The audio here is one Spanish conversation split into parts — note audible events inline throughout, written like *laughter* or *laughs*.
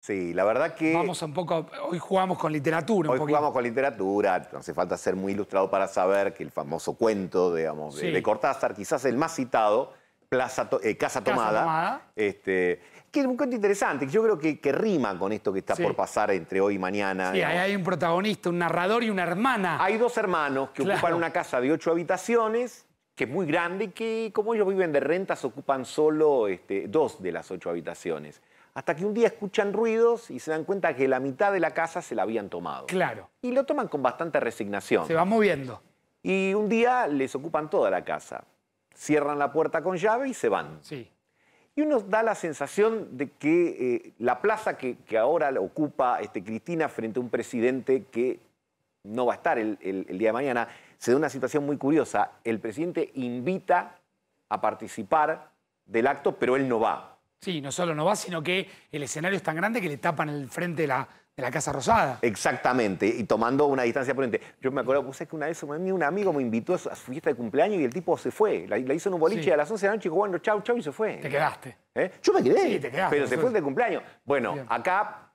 Sí, la verdad que... Vamos un poco, hoy jugamos con literatura. Hoy jugamos con literatura, no hace falta ser muy ilustrado para saber que el famoso cuento, digamos, de, Cortázar, quizás el más citado, eh, Casa, Tomada, este, que es un cuento interesante, que yo creo que, rima con esto que está por pasar entre hoy y mañana. Sí, ahí hay un protagonista, un narrador y una hermana. Hay dos hermanos que ocupan una casa de ocho habitaciones, que es muy grande, y que como ellos viven de rentas, ocupan solo este, dos de las ocho habitaciones hasta que un día escuchan ruidos y se dan cuenta que la mitad de la casa se la habían tomado. Claro. Y lo toman con bastante resignación. Se va moviendo. Y un día les ocupan toda la casa. Cierran la puerta con llave y se van. Sí. Y uno da la sensación de que eh, la plaza que, ahora ocupa este, Cristina frente a un presidente que no va a estar el día de mañana, se da una situación muy curiosa. El presidente invita a participar del acto, pero él no va. Sí, no solo no va, sino que el escenario es tan grande que le tapan el frente de la, de la Casa Rosada. Exactamente, y tomando una distancia prudente. Yo me acuerdo, que una vez un amigo me invitó a su fiesta de cumpleaños y el tipo se fue. La, hizo en un boliche a las 11 de la noche y bueno, chau, chau y se fue. Te quedaste. ¿Eh? Yo me quedé, te quedaste, pero se fue de cumpleaños. Bueno, acá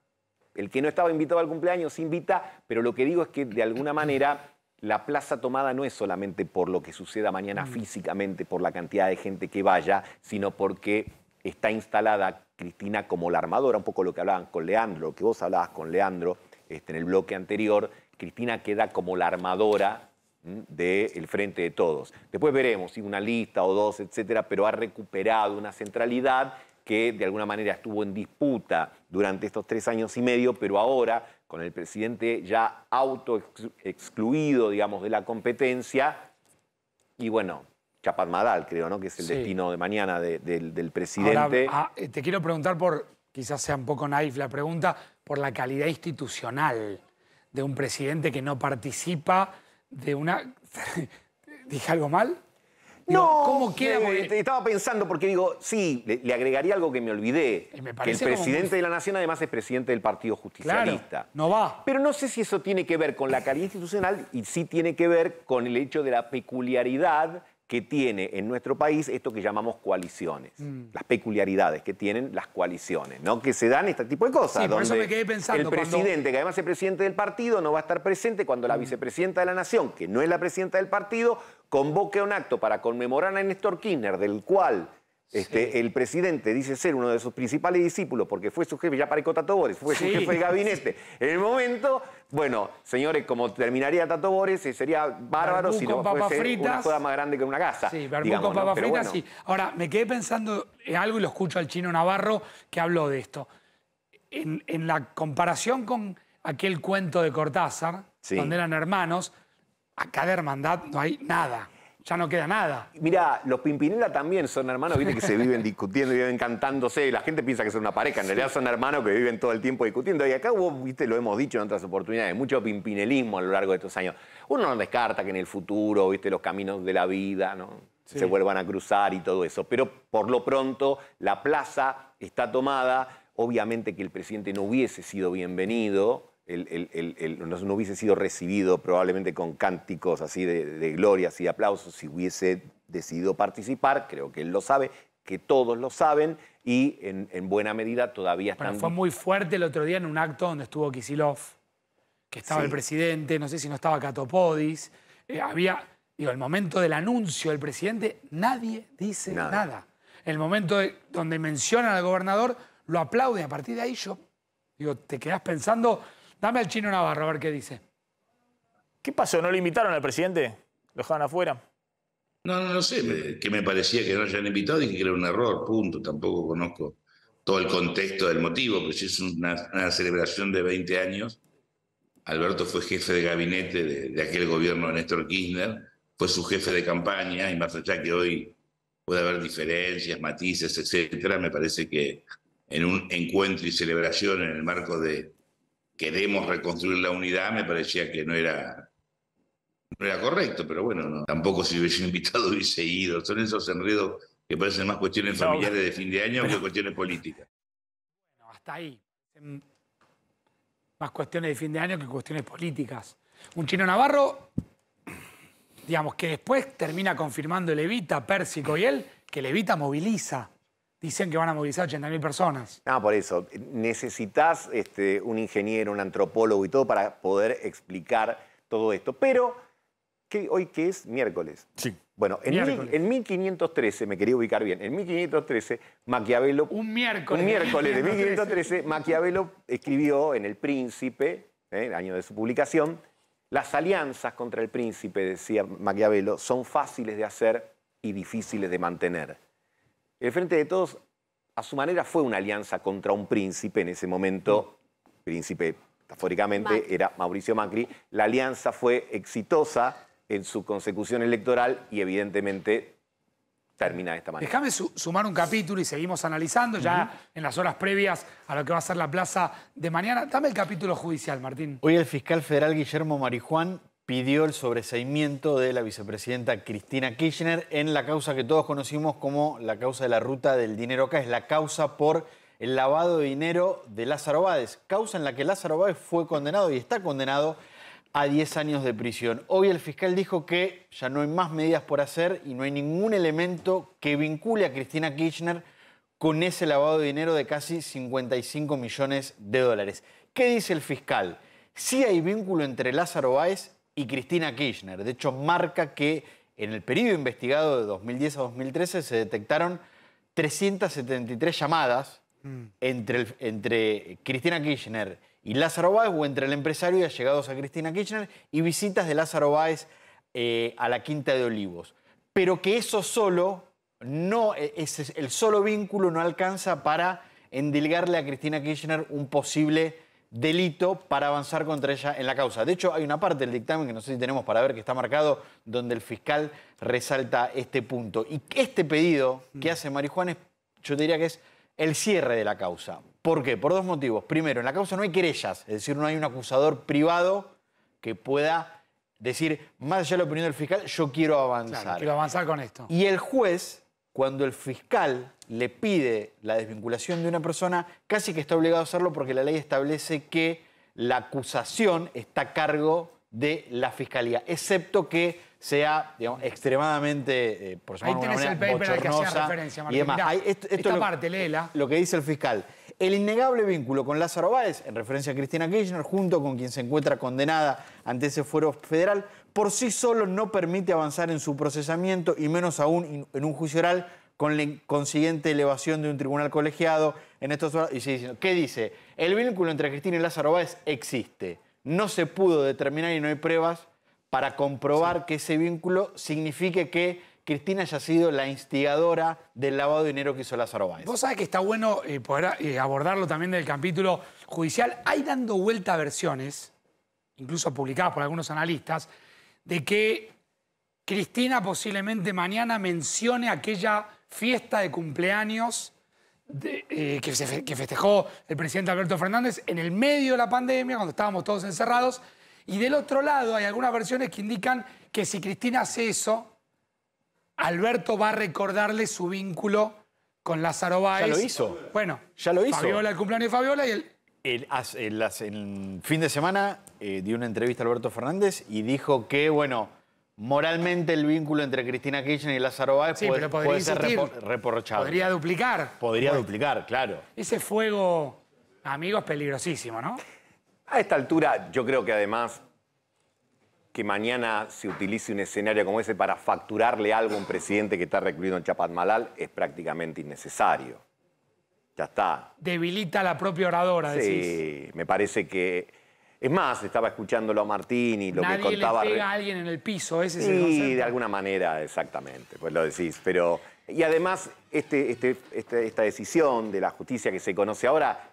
el que no estaba invitado al cumpleaños se invita, pero lo que digo es que de alguna manera la plaza tomada no es solamente por lo que suceda mañana mm. físicamente, por la cantidad de gente que vaya, sino porque está instalada Cristina como la armadora, un poco lo que hablaban con Leandro, lo que vos hablabas con Leandro este, en el bloque anterior, Cristina queda como la armadora del frente de todos. Después veremos si una lista o dos, etcétera, pero ha recuperado una centralidad que de alguna manera estuvo en disputa durante estos tres años y medio, pero ahora, con el presidente ya auto excluido, digamos, de la competencia, y bueno, Madal, creo, ¿no? Que es el destino de mañana del presidente. Ah, eh, te quiero preguntar por, quizás sea un poco naif la pregunta, por la calidad institucional de un presidente que no participa de una. *laughs* ¿Dije algo mal? no, ¿cómo eh, eh, estaba pensando porque digo, sí, le, agregaría algo que me olvidé. que el presidente de la Nación además es presidente del Partido Justicialista. no va. Pero no sé si eso tiene que ver con la calidad institucional y sí tiene que ver con el hecho de la peculiaridad que tiene en nuestro país esto que llamamos coaliciones, mm. las peculiaridades que tienen las coaliciones, ¿no? Que se dan este tipo de cosas. por eso me quedé pensando. El presidente, que además es presidente del partido, no va a estar presente cuando la mm. vicepresidenta de la Nación, que no es la presidenta del partido, convoque un acto para conmemorar a Néstor Kirchner, del cual este, el presidente dice ser uno de sus principales discípulos porque fue su jefe, ya para Tato Bores, fue su jefe de gabinete. *laughs* En el momento, bueno, señores, como terminaría Tato Bores, eh, sería bárbaro si no fuese una joda más grande que una casa. Sí, digamos, con sí. Ahora, me quedé pensando en algo y lo escucho al chino Navarro que habló de esto. En, la comparación con aquel cuento de Cortázar, donde eran hermanos, acá de hermandad no hay nada ya no queda nada. Mirá, los Pimpinela también son hermanos, viste que se viven *laughs* discutiendo, viven cantándose. La gente piensa que son una pareja, en realidad son hermanos que viven todo el tiempo discutiendo. Y acá vos, viste, lo hemos dicho en otras oportunidades, mucho pimpinelismo a lo largo de estos años. Uno no descarta que en el futuro, viste, los caminos de la vida, ¿no? Se vuelvan a cruzar y todo eso. Pero por lo pronto, la plaza está tomada. Obviamente que el presidente no hubiese sido bienvenido no, hubiese sido recibido probablemente con cánticos así de, gloria, así de aplausos, si hubiese decidido participar, creo que él lo sabe, que todos lo saben y en, buena medida todavía están... Bueno, fue muy fuerte el otro día en un acto donde estuvo Kisilov, que estaba el presidente, no sé si no estaba Katopodis. Eh, había, digo, el momento del anuncio del presidente, nadie dice nada. El momento donde mencionan al gobernador, lo aplauden, a partir de ahí yo, digo, te quedás pensando Dame al chino Navarro a ver qué dice. ¿Qué pasó? ¿No le invitaron al presidente? ¿Lo dejaron afuera? No, no, no sé, que me parecía que no hayan invitado, y que era un error, punto, tampoco conozco todo el contexto del motivo, pero pues si es una, celebración de 20 años, Alberto fue jefe de gabinete de, aquel gobierno de Néstor Kirchner, fue su jefe de campaña, y más allá que hoy puede haber diferencias, matices, etcétera, me parece que en un encuentro y celebración en el marco de, queremos reconstruir la unidad, me parecía que no era, no correcto, pero bueno, tampoco si hubiese *laughs* invitado hubiese ido. Son esos enredos que parecen más cuestiones familiares de fin de año que cuestiones políticas. Bueno, hasta ahí. Em, más cuestiones de fin de año que cuestiones políticas. Un chino navarro, digamos, que después termina confirmando Levita, Pérsico y él, que Levita moviliza dicen que van a movilizar 80.000 personas. Ah, por eso. Necesitas este, un ingeniero, un antropólogo y todo para poder explicar todo esto. Pero, ¿hoy qué es? Miércoles. Sí. Bueno, en, 1513, me quería ubicar bien, en 1513 Maquiavelo... Un miércoles. Un miércoles de 1513, *laughs* Maquiavelo escribió en El Príncipe, eh, el año de su publicación, las alianzas contra el príncipe, decía Maquiavelo, son fáciles de hacer y difíciles de mantener. El Frente de Todos, a su manera, fue una alianza contra un príncipe en ese momento, príncipe, metafóricamente, era Mauricio Macri. La alianza fue exitosa en su consecución electoral y evidentemente termina de esta manera. Déjame sumar un capítulo y seguimos analizando ya en las horas previas a lo que va a ser la plaza de mañana. Dame el capítulo judicial, Martín. Hoy el fiscal federal Guillermo Marijuán pidió el sobreseimiento de la vicepresidenta Cristina Kirchner en la causa que todos conocimos como la causa de la ruta del dinero acá, es la causa por el lavado de dinero de Lázaro Báez, causa en la que Lázaro Báez fue condenado y está condenado a 10 años de prisión. Hoy el fiscal dijo que ya no hay más medidas por hacer y no hay ningún elemento que vincule a Cristina Kirchner con ese lavado de dinero de casi 55 millones de dólares. ¿Qué dice el fiscal? Si hay vínculo entre Lázaro Báez y Cristina Kirchner. De hecho, marca que en el periodo investigado de 2010 a 2013 se detectaron 373 llamadas mm. entre, entre Cristina Kirchner y Lázaro Báez o entre el empresario y allegados a Cristina Kirchner y visitas de Lázaro Báez eh, a la Quinta de Olivos. Pero que eso solo, no, e, el solo vínculo no alcanza para endilgarle a Cristina Kirchner un posible delito para avanzar contra ella en la causa. De hecho, hay una parte del dictamen que no sé si tenemos para ver que está marcado, donde el fiscal resalta este punto. Y este pedido que hace es, yo diría que es el cierre de la causa. ¿Por qué? Por dos motivos. Primero, en la causa no hay querellas, es decir, no hay un acusador privado que pueda decir, más allá de la opinión del fiscal, yo quiero avanzar. quiero avanzar con esto. Y el juez cuando el fiscal le pide la desvinculación de una persona, casi que está obligado a hacerlo porque la ley establece que la acusación está a cargo de la fiscalía, excepto que sea digamos, extremadamente, eh, por Ahí tenés el paper al que Y esto, lo, Lo que dice el fiscal. El innegable vínculo con Lázaro Báez, en referencia a Cristina Kirchner, junto con quien se encuentra condenada ante ese fuero federal, por sí solo no permite avanzar en su procesamiento y menos aún en un juicio oral con la consiguiente elevación de un tribunal colegiado. En estos y ¿qué dice? El vínculo entre Cristina y Lázaro Báez existe. No se pudo determinar y no hay pruebas para comprobar que ese vínculo signifique que Cristina haya sido la instigadora del lavado de dinero que hizo Lázaro Báez. Vos sabés que está bueno eh, poder eh, abordarlo también del capítulo judicial. Hay dando vuelta versiones, incluso publicadas por algunos analistas, de que Cristina posiblemente mañana mencione aquella fiesta de cumpleaños eh, que, que, festejó el presidente Alberto Fernández en el medio de la pandemia, cuando estábamos todos encerrados. Y del otro lado hay algunas versiones que indican que si Cristina hace eso, Alberto va a recordarle su vínculo con Lázaro Báez. Ya lo hizo. Bueno, ya lo hizo. Fabiola, el cumpleaños de Fabiola y el... el, el fin de semana eh, dio una entrevista a Alberto Fernández y dijo que, bueno, moralmente el vínculo entre Cristina Kirchner y Lázaro Báez puede, ser Podría duplicar. Podría duplicar, claro. Ese fuego, amigo, es peligrosísimo, ¿no? A esta altura, yo creo que además que mañana se utilice un escenario como ese para facturarle algo a un presidente que está recluido en Malal es prácticamente innecesario. Ya está. Debilita a la propia oradora, decís. Sí, me parece que es más, estaba escuchándolo a Martín y lo que contaba. Le pega a alguien en el piso, ese es sí, el de alguna manera, exactamente, pues lo decís. Pero. Y además, este, este, este, esta decisión de la justicia que se conoce ahora.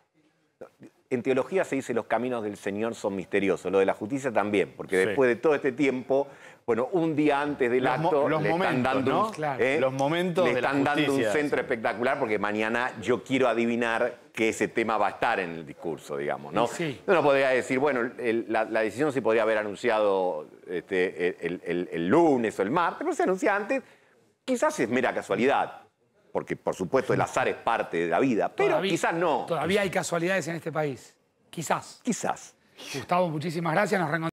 En teología se dice los caminos del Señor son misteriosos, lo de la justicia también, porque después de todo este tiempo, bueno, un día antes del acto, los momentos, están dando, un, claro. los momentos un centro espectacular, porque mañana yo quiero adivinar que ese tema va a estar en el discurso, digamos, ¿no? Sí. Uno podría decir, bueno, la, decisión se podría haber anunciado este, el, lunes o el martes, pero se anuncia antes, quizás es mera casualidad, porque por supuesto el azar es parte de la vida, pero quizás no. Todavía hay casualidades en este país, quizás. Quizás. Gustavo, muchísimas gracias, nos reencontramos.